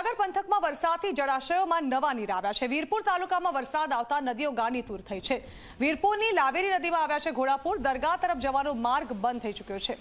મહીસાગર પંથકમાં વરસાદથી જળાશયોમાં નવા નીર આવ્યા છે વીરપુર તાલુકામાં વરસાદ આવતા નદીઓ ગાંડીતુર થઈ છે વીરપુરની લાવેરી નદીમાં આવ્યા છે ઘોડાપુર દરગાહ તરફ જવાનો માર્ગ બંધ થઈ ચૂક્યો છે